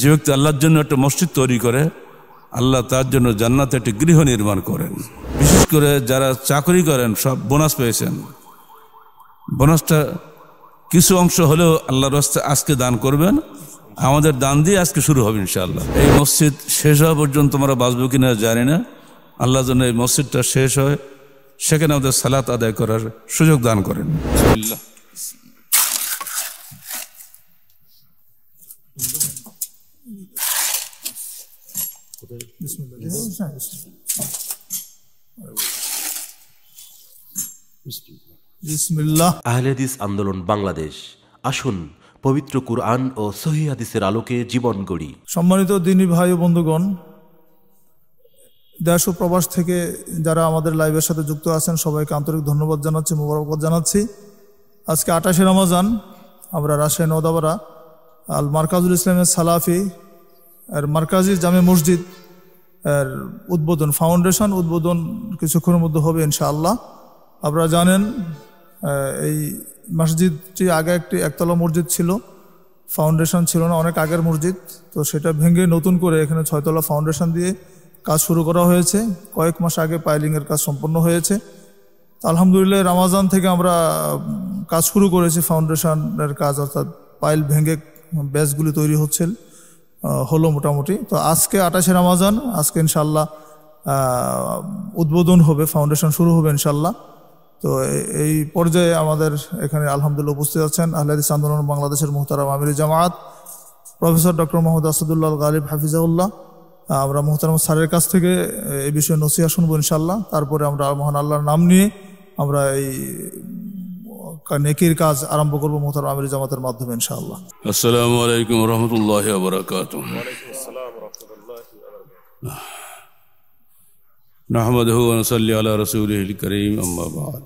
যে ব্যক্তি আল্লাহর জন্য একটা মসজিদ তৈরি করে আল্লাহ তার জন্য জান্নাতে একটি গৃহ নির্মাণ করেন বিশেষ করে যারা চাকরি করেন সব বোনাস পেয়েছেন বোনাসটা কিছু অংশ হলেও আল্লাহর রাস্তে আজকে দান করবেন আমাদের দান দিয়ে আজকে শুরু হবে ইনশাআল্লাহ এই মসজিদ শেষ হওয়া পর্যন্ত আমরা বাঁচবো কিনা জানি না আল্লাহর জন্য এই মসজিদটা শেষ হয় সেখানে আমাদের সালাত আদায় করার সুযোগ দান করেন আহলেদিস আন্দোলন বাংলাদেশ আসুন পবিত্র কুরআন ও সহি হাদিসের আলোকে জীবন গড়ি সম্মানিত দিনী ভাই ও বন্ধুগণ দেশ ও প্রবাস থেকে যারা আমাদের লাইভের সাথে যুক্ত আছেন সবাইকে আন্তরিক ধন্যবাদ জানাচ্ছি মোবারকবাদ জানাচ্ছি আজকে আঠাশে রমাজান আমরা রাজশাহী নদাবারা আল মার্কাজুল ইসলামের সালাফি আর মার্কাজি জামে মসজিদ উদ্বোধন ফাউন্ডেশন উদ্বোধন কিছুক্ষণের মধ্যে হবে ইনশাআল্লাহ আপনারা জানেন এই মসজিদটি আগে একটি একতলা মসজিদ ছিল ফাউন্ডেশন ছিল না অনেক আগের মসজিদ তো সেটা ভেঙে নতুন করে এখানে ছয়তলা ফাউন্ডেশন দিয়ে কাজ শুরু করা হয়েছে কয়েক মাস আগে পাইলিংয়ের কাজ সম্পন্ন হয়েছে আলহামদুলিল্লাহ রামাজান থেকে আমরা কাজ শুরু করেছি ফাউন্ডেশনের কাজ অর্থাৎ পাইল ভেঙে ব্যাচগুলি তৈরি হচ্ছে হলো মোটামুটি তো আজকে আঠাশে রামাজান আজকে ইনশাল্লাহ উদ্বোধন হবে ফাউন্ডেশন শুরু হবে ইনশাল্লাহ তো এই পর্যায়ে আমাদের এখানে আলহামদুলিল্লাহ উপস্থিত আছেন আহলাদিস আন্দোলন বাংলাদেশের মোহতারাম আমির জামাত প্রফেসর ডক্টর মোহাম্মদ আসাদুল্লাহ গালিব হাফিজাউল্লাহ আমরা মোহতারাম স্যারের কাছ থেকে এই বিষয়ে নসিয়া শুনবো ইনশাল্লাহ তারপরে আমরা মহান আল্লাহর নাম নিয়ে আমরা এই নেকির কাজ আরম্ভ করবো মোহতার আমির জামাতের মাধ্যমে ইনশাআল্লাহ আসসালামু আলাইকুম রহমতুল্লাহ نحمد ونصلي على على رسوله الكريم أما بعد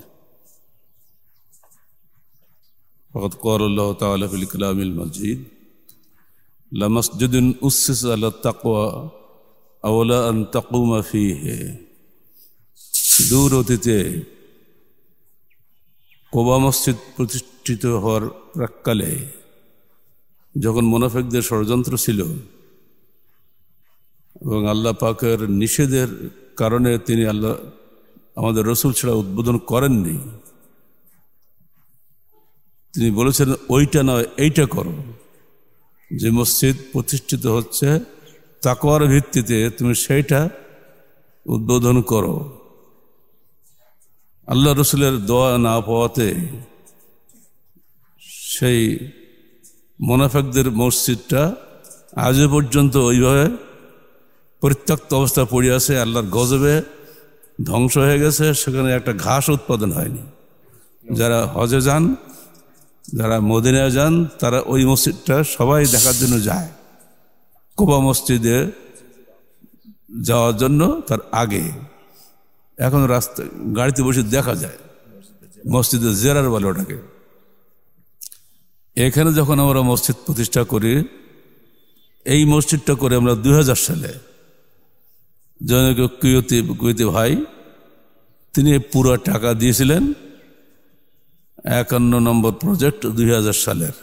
فقد قال الله تعالى في الكلام المجيد لمسجد أسس التقوى أولا أن تقوم فيه دور تتيه কোবা মসজিদ প্রতিষ্ঠিত হওয়ার প্রাককালে যখন মোনাফেকদের ষড়যন্ত্র ছিল এবং আল্লাহ পাকের নিষেধের কারণে তিনি আল্লাহ আমাদের রসুল ছাড়া উদ্বোধন করেননি তিনি বলেছেন ওইটা নয় এইটা করো যে মসজিদ প্রতিষ্ঠিত হচ্ছে তাকওয়ার ভিত্তিতে তুমি সেইটা উদ্বোধন করো আল্লাহ রসুলের দোয়া না পাওয়াতে সেই মোনাফেকদের মসজিদটা আজও পর্যন্ত ওইভাবে পরিত্যক্ত অবস্থা পড়ে আছে আল্লাহর গজবে ধ্বংস হয়ে গেছে সেখানে একটা ঘাস উৎপাদন হয়নি যারা হজে যান যারা মদিনায় যান তারা ওই মসজিদটা সবাই দেখার জন্য যায় কোবা মসজিদে যাওয়ার জন্য তার আগে এখন রাস্তা গাড়িতে বসে দেখা যায় মসজিদে জেরার বলে ওটাকে এখানে যখন আমরা মসজিদ প্রতিষ্ঠা করি এই মসজিদটা করে আমরা দুই সালে জনক কুয়তি কুয়তি ভাই তিনি পুরো টাকা দিয়েছিলেন একান্ন নম্বর প্রজেক্ট দুই সালের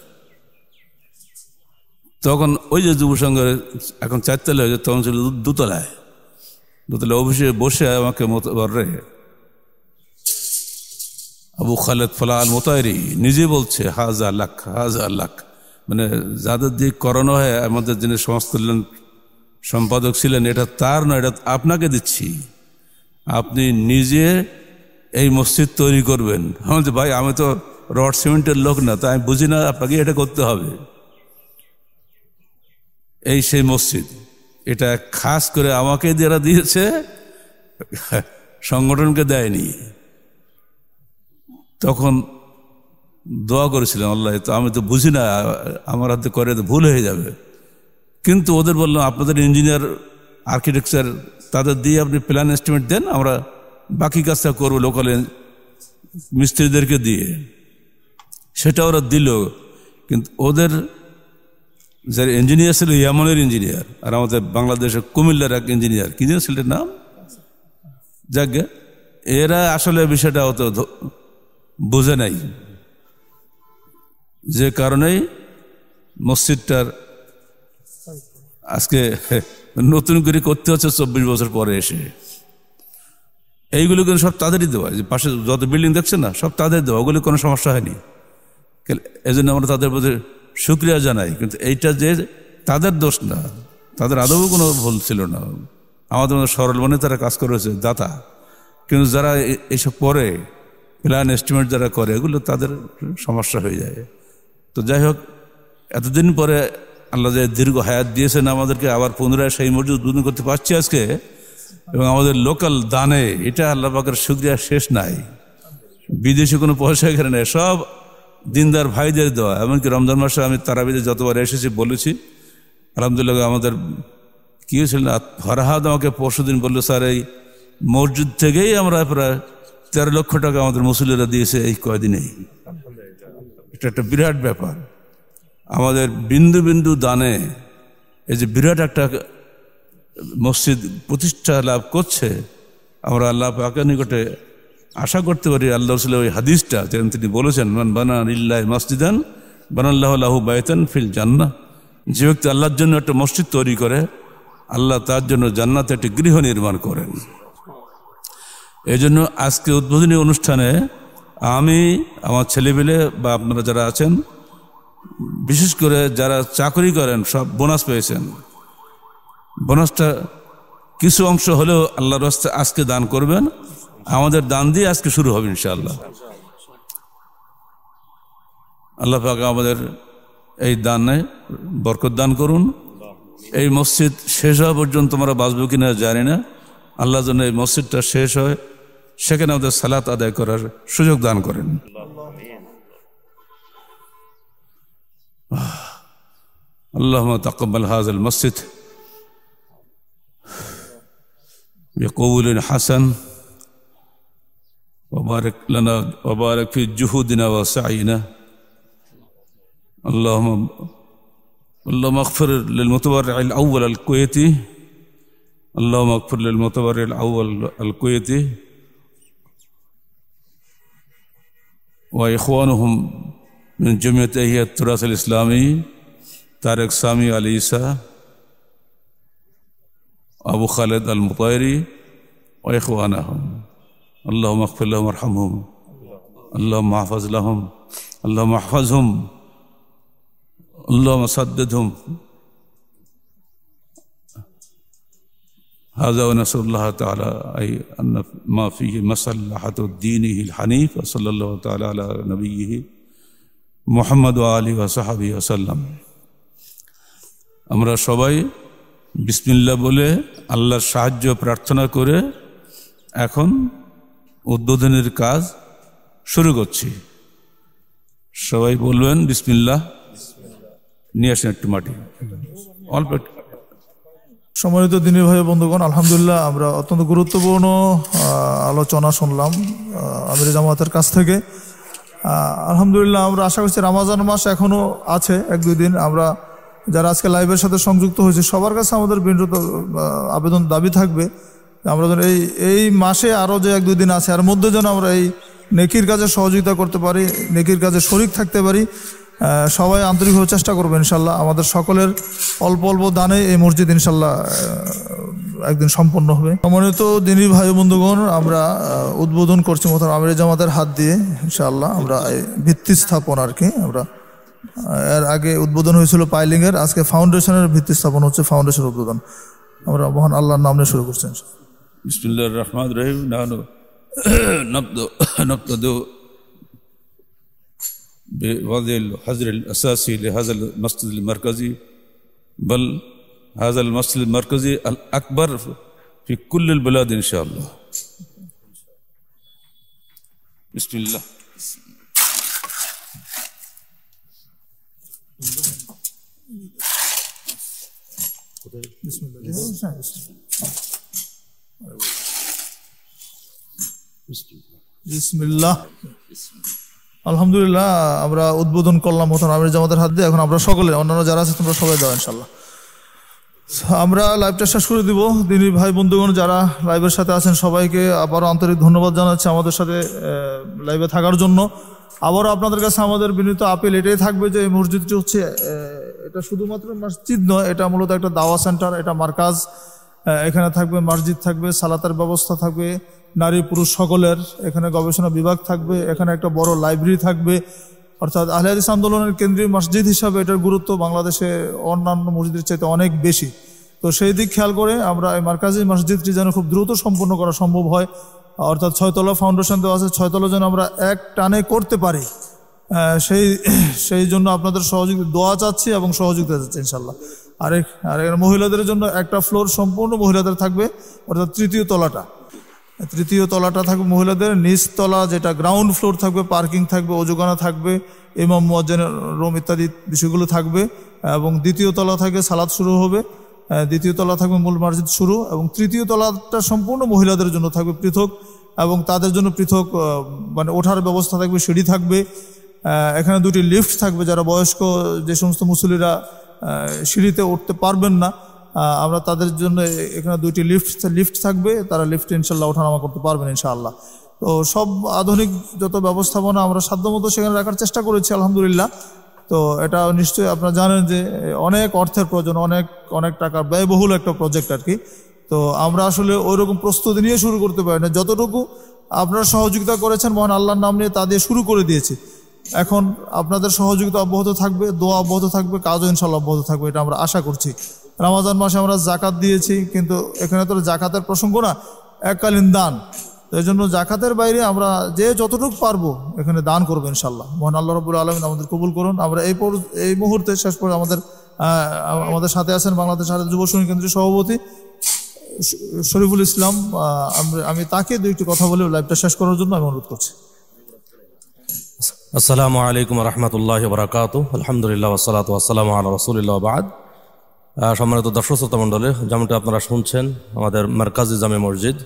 তখন ওই যে যুব সংঘের এখন চারতলায় হয়েছে তখন ছিল দুতলায় তাহলে অফিসে বসে আমাকে মোতাবারে আবু খালেদ ফলাল মোতায়রি নিজে বলছে হাজার লাখ হাজার লাখ মানে যাদের দিয়ে করোনা হয় আমাদের যিনি সমস্ত সম্পাদক ছিলেন এটা তার নয় এটা আপনাকে দিচ্ছি আপনি নিজে এই মসজিদ তৈরি করবেন আমাদের ভাই আমি তো রড সিমেন্টের লোক না তাই আমি বুঝি না আপনাকে এটা করতে হবে এই সেই মসজিদ এটা খাস করে আমাকে যারা দিয়েছে সংগঠনকে দেয়নি তখন দোয়া করেছিলাম আল্লাহ তো আমি তো বুঝি না আমার হাতে করে তো ভুল হয়ে যাবে কিন্তু ওদের বললাম আপনাদের ইঞ্জিনিয়ার আর্কিটেকচার তাদের দিয়ে আপনি প্ল্যান এস্টিমেট দেন আমরা বাকি কাজটা করবো লোকাল মিস্ত্রিদেরকে দিয়ে সেটা ওরা দিল কিন্তু ওদের যার ইঞ্জিনিয়ার ছিল ইয়ামনের ইঞ্জিনিয়ার আর আমাদের বাংলাদেশে কুমিল্লার এক ইঞ্জিনিয়ার কি যেন নাম যাজ্ঞা এরা আসলে বিষয়টা অত বোঝে নাই যে কারণেই মসজিদটার আজকে নতুন করে করতে হচ্ছে চব্বিশ বছর পরে এসে এইগুলো কিন্তু সব তাদেরই দেওয়া যে পাশে যত বিল্ডিং দেখছে না সব তাদের দেওয়া ওগুলো কোনো সমস্যা হয়নি এই জন্য আমরা তাদের প্রতি শুক্রিয়া জানাই কিন্তু এইটা যে তাদের দোষ না তাদের আদৌ কোনো ভুল ছিল না আমাদের মধ্যে সরল মনে তারা কাজ করেছে দাতা কিন্তু যারা এসব পরে প্ল্যান এস্টিমেট যারা করে এগুলো তাদের সমস্যা হয়ে যায় তো যাই হোক এতদিন পরে আল্লাহ যে দীর্ঘ হায়াত দিয়েছেন আমাদেরকে আবার পুনরায় সেই মসজিদ উদ্বোধন করতে পারছি আজকে এবং আমাদের লোকাল দানে এটা আল্লাহ পাকের সুক্রিয়া শেষ নাই বিদেশি কোনো পয়সা এখানে নেই সব দিনদার ভাইদের দেওয়া এমনকি রমজান মাসে আমি তারাবিদে যতবার এসেছি বলেছি আলহামদুলিল্লাহ আমাদের কী হয়েছিল ফরহাদ আমাকে পরশু দিন বললো স্যার এই মসজিদ থেকেই আমরা প্রায় তেরো লক্ষ টাকা আমাদের মুসলিরা দিয়েছে এই কয়দিনেই এটা একটা বিরাট ব্যাপার আমাদের বিন্দু বিন্দু দানে এই যে বিরাট একটা মসজিদ প্রতিষ্ঠা লাভ করছে আমরা আল্লাহ পাকের নিকটে আশা করতে পারি আল্লাহ রসুল ওই হাদিসটা যেন তিনি বলেছেন মান বানান ইল্লাহ মসজিদান বানাল্লাহ লাহু বায়তান ফিল জান্না যে ব্যক্তি আল্লাহর জন্য একটা মসজিদ তৈরি করে আল্লাহ তার জন্য জান্নাতে একটি গৃহ নির্মাণ করেন এই জন্য আজকে উদ্বোধনী অনুষ্ঠানে আমি আমার ছেলেপেলে বা আপনারা যারা আছেন বিশেষ করে যারা চাকরি করেন সব বোনাস পেয়েছেন বোনাসটা কিছু অংশ হলেও আল্লাহর রাস্তায় আজকে দান করবেন আমাদের দান দিয়ে আজকে শুরু হবে ইনশাআল্লাহ আল্লাহ পাক আমাদের এই দানে বরকত দান করুন এই মসজিদ শেষ হওয়া পর্যন্ত আমরা বাঁচবো কিনা জানি না আল্লাহ যেন এই মসজিদটা শেষ হয় সেখানে আমাদের সালাত আদায় করার সুযোগ দান করেন আল্লাহ তাকবাল হাজ মসজিদ কবুল حسن وبارك لنا وبارك في جهودنا وسعينا اللهم اللهم اغفر للمتبرع الأول الكويتي اللهم اغفر للمتبرع الأول الكويتي وإخوانهم من جمعية التراث الإسلامي طارق سامي عليسا أبو خالد المطيري وإخوانهم اللهم اغفر لهم وارحمهم اللهم احفظ لهم اللهم احفظهم اللهم سددهم هذا ونسأل الله تعالى أي أن ما فيه مصلحة دينه الحنيف وصلى الله تعالى على نبيه محمد وآله وصحبه وسلم আমরা সবাই বিসমিল্লা الله আল্লাহর সাহায্য প্রার্থনা করে এখন উদ্বোধনের কাজ শুরু করছি সবাই বলবেন বিসমিল্লাহ নিয়ে আসেন একটু মাটি অল্প সম্মানিত দিনের ভাই বন্ধুগণ আলহামদুলিল্লাহ আমরা অত্যন্ত গুরুত্বপূর্ণ আলোচনা শুনলাম আমির জামাতের কাছ থেকে আলহামদুলিল্লাহ আমরা আশা করছি রামাজান মাস এখনও আছে এক দুই দিন আমরা যারা আজকে লাইভের সাথে সংযুক্ত হয়েছে সবার কাছে আমাদের বিনোদ আবেদন দাবি থাকবে আমরা যেন এই এই মাসে আরও যে এক দুদিন আছে আর মধ্যে যেন আমরা এই নেকির কাজে সহযোগিতা করতে পারি নেকির কাজে শরিক থাকতে পারি সবাই আন্তরিকভাবে চেষ্টা করবো ইনশাল্লাহ আমাদের সকলের অল্প অল্প দানে এই মসজিদ ইনশাল্লাহ একদিন সম্পন্ন হবে সম্মানিত দিনী ভাই বন্ধুগণ আমরা উদ্বোধন করছি মতন আমির জামাতের হাত দিয়ে ইনশাল্লাহ আমরা ভিত্তি স্থাপন আর কি আমরা এর আগে উদ্বোধন হয়েছিল পাইলিংয়ের আজকে ফাউন্ডেশনের ভিত্তি স্থাপন হচ্ছে ফাউন্ডেশন উদ্বোধন আমরা মহান আল্লাহর নাম নিয়ে শুরু করছি ইনশাল্লাহ بسم الله الرحمن الرحيم نحن نبتدئ بوضع الحجر الأساسي لهذا المسجد المركزي بل هذا المسجد المركزي الأكبر في كل البلاد إن شاء الله بسم الله بسم الله আলহামদুলিল্লাহ আমরা উদ্বোধন করলাম মতন আমির জামাতের হাত দিয়ে এখন আমরা সকলে অন্যান্য যারা আছে তোমরা সবাই দাও ইনশাল্লাহ আমরা লাইভটা শেষ করে দিব দিনী ভাই বন্ধুগণ যারা লাইভের সাথে আছেন সবাইকে আবারও আন্তরিক ধন্যবাদ জানাচ্ছি আমাদের সাথে লাইভে থাকার জন্য আবারও আপনাদের কাছে আমাদের বিনীত আপিল এটাই থাকবে যে এই মসজিদটি হচ্ছে এটা শুধুমাত্র মসজিদ নয় এটা মূলত একটা দাওয়া সেন্টার এটা মার্কাজ এখানে থাকবে মসজিদ থাকবে সালাতার ব্যবস্থা থাকবে নারী পুরুষ সকলের এখানে গবেষণা বিভাগ থাকবে এখানে একটা বড় লাইব্রেরি থাকবে অর্থাৎ আহলেদিস আন্দোলনের কেন্দ্রীয় মসজিদ হিসাবে এটার গুরুত্ব বাংলাদেশে অন্যান্য মসজিদের চাইতে অনেক বেশি তো সেই দিক খেয়াল করে আমরা এই মার্কাজি মসজিদটি যেন খুব দ্রুত সম্পূর্ণ করা সম্ভব হয় অর্থাৎ ছয়তলা ফাউন্ডেশন দেওয়া আছে ছয়তলা যেন আমরা এক টানে করতে পারি সেই সেই জন্য আপনাদের সহযোগিতা দোয়া চাচ্ছি এবং সহযোগিতা চাচ্ছি ইনশাল্লাহ আরেক আরেক মহিলাদের জন্য একটা ফ্লোর সম্পূর্ণ মহিলাদের থাকবে অর্থাৎ তৃতীয় তলাটা তৃতীয় তলাটা থাকবে মহিলাদের নিচতলা যেটা গ্রাউন্ড ফ্লোর থাকবে পার্কিং থাকবে অজুগানা থাকবে ইমাম মজেন রোম ইত্যাদি বিষয়গুলো থাকবে এবং দ্বিতীয় তলা থাকে সালাদ শুরু হবে দ্বিতীয় তলা থাকবে মূল মসজিদ শুরু এবং তৃতীয় তলাটা সম্পূর্ণ মহিলাদের জন্য থাকবে পৃথক এবং তাদের জন্য পৃথক মানে ওঠার ব্যবস্থা থাকবে সিঁড়ি থাকবে এখানে দুটি লিফট থাকবে যারা বয়স্ক যে সমস্ত মুসলিরা সিঁড়িতে উঠতে পারবেন না আমরা তাদের জন্য এখানে দুইটি লিফট লিফট থাকবে তারা লিফ্ট ইনশাল্লাহ ওঠানামা করতে পারবেন ইনশাআল্লাহ তো সব আধুনিক যত ব্যবস্থাপনা আমরা সাধ্যমতো সেখানে রাখার চেষ্টা করেছি আলহামদুলিল্লাহ তো এটা নিশ্চয়ই আপনারা জানেন যে অনেক অর্থের প্রয়োজন অনেক অনেক টাকার ব্যয়বহুল একটা প্রজেক্ট আর কি তো আমরা আসলে ওই রকম প্রস্তুতি নিয়ে শুরু করতে পারি না যতটুকু আপনারা সহযোগিতা করেছেন মহান আল্লাহর নাম নিয়ে তা দিয়ে শুরু করে দিয়েছি এখন আপনাদের সহযোগিতা অব্যাহত থাকবে দোয়া অব্যাহত থাকবে কাজও ইনশাল্লাহ অব্যাহত থাকবে এটা আমরা আশা করছি রামাজান মাসে আমরা জাকাত দিয়েছি কিন্তু এখানে তো জাকাতের প্রসঙ্গ না এককালীন দান এই জন্য জাকাতের বাইরে আমরা যে যতটুকু পারবো এখানে দান করবো ইনশাল্লাহ মোহন আল্লাহ রবুল আলমিন আমাদের কবুল করুন আমরা এই এই মুহূর্তে শেষ করে আমাদের আমাদের সাথে আছেন বাংলাদেশ যুব সঙ্গী কেন্দ্রের সভাপতি শরীফুল ইসলাম আমি তাকে দুই একটি কথা বলে লাইভটা শেষ করার জন্য আমি অনুরোধ করছি السلام عليكم ورحمة الله وبركاته الحمد لله والصلاة والسلام على رسول الله وبعد সম্মানিত দর্শক শ্রোতা মণ্ডলী যেমনটা আপনারা শুনছেন আমাদের মার্কাজি জামে মসজিদ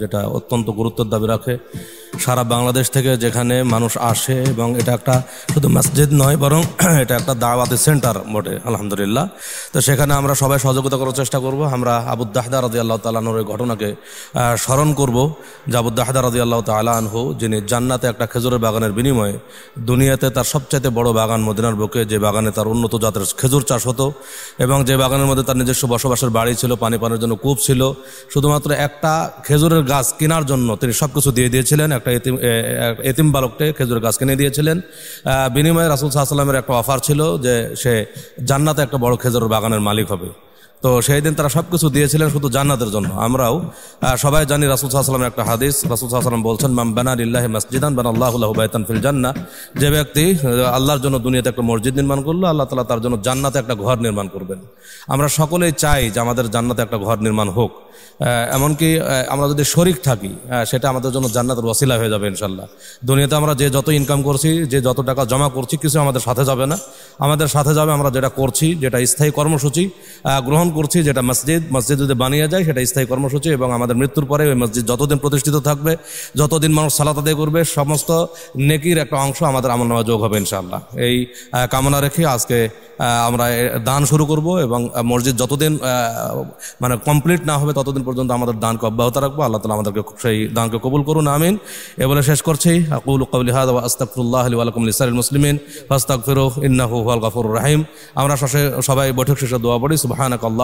যেটা অত্যন্ত গুরুত্বের দাবি রাখে সারা বাংলাদেশ থেকে যেখানে মানুষ আসে এবং এটা একটা শুধু মসজিদ নয় বরং এটা একটা দাওয়াতি সেন্টার বটে আলহামদুলিল্লাহ তো সেখানে আমরা সবাই সহযোগিতা করার চেষ্টা করব আমরা আবুদ্দাহদা রাজি আল্লাহ তালানোর ওই ঘটনাকে স্মরণ করব যে আবুদ্দাহদা রাজি আল্লাহ তালানহু যিনি জান্নাতে একটা খেজুরের বাগানের বিনিময়ে দুনিয়াতে তার সবচাইতে বড় বাগান মদিনার বুকে যে বাগানে তার উন্নত জাতের খেজুর চাষ হতো এবং যে বাগান বাগানের মধ্যে তার নিজস্ব বসবাসের বাড়ি ছিল পানি পানের জন্য কূপ ছিল শুধুমাত্র একটা খেজুরের গাছ কেনার জন্য তিনি সব কিছু দিয়ে দিয়েছিলেন একটা এতিম এতিম বালককে খেজুরের গাছ কিনে দিয়েছিলেন বিনিময়ে রাসুল সাহা সাল্লামের একটা অফার ছিল যে সে জান্নাতে একটা বড় খেজুরের বাগানের মালিক হবে তো সেই দিন তারা সব কিছু দিয়েছিলেন শুধু জান্নাতের জন্য আমরাও সবাই জানি রাসুল সাল্লামের একটা হাদিস রাসুল সাল্লাম বলছেন মামবানা ইল্লাহ মসজিদান বান আল্লাহুল্লাহ বাইতান ফিল জান্না যে ব্যক্তি আল্লাহর জন্য দুনিয়াতে একটা মসজিদ নির্মাণ করলো আল্লাহ তালা তার জন্য জান্নাতে একটা ঘর নির্মাণ করবেন আমরা সকলেই চাই যে আমাদের জান্নাতে একটা ঘর নির্মাণ হোক এমনকি আমরা যদি শরিক থাকি সেটা আমাদের জন্য জান্নাতের রসিলা হয়ে যাবে ইনশাল্লাহ দুনিয়াতে আমরা যে যত ইনকাম করছি যে যত টাকা জমা করছি কিছু আমাদের সাথে যাবে না আমাদের সাথে যাবে আমরা যেটা করছি যেটা স্থায়ী কর্মসূচি গ্রহণ করছি যেটা মসজিদ মসজিদ যদি বানিয়ে যায় সেটা স্থায়ী কর্মসূচি এবং আমাদের মৃত্যুর পরে ওই মসজিদ যতদিন প্রতিষ্ঠিত থাকবে যতদিন মানুষ সালাত আদায় করবে সমস্ত নেকির একটা অংশ আমাদের আমল নামা যোগ হবে ইনশাআল্লাহ এই কামনা রেখে আজকে আমরা দান শুরু করব এবং মসজিদ যতদিন মানে কমপ্লিট না হবে ততদিন পর্যন্ত আমাদের দানকে অব্যাহত রাখবো আল্লাহ তালা আমাদেরকে সেই দানকে কবুল করুন আমিন এ বলে শেষ করছি আকুল কবলিহাদ আস্তাকুল্লাহ আলী আলকুম ইসাল মুসলিমিন ফাস্তাক ফিরোহ ইন্নাহু আল গাফর রাহিম আমরা সবাই বৈঠক শেষে দোয়া পড়ি সুবাহানক আল্লাহ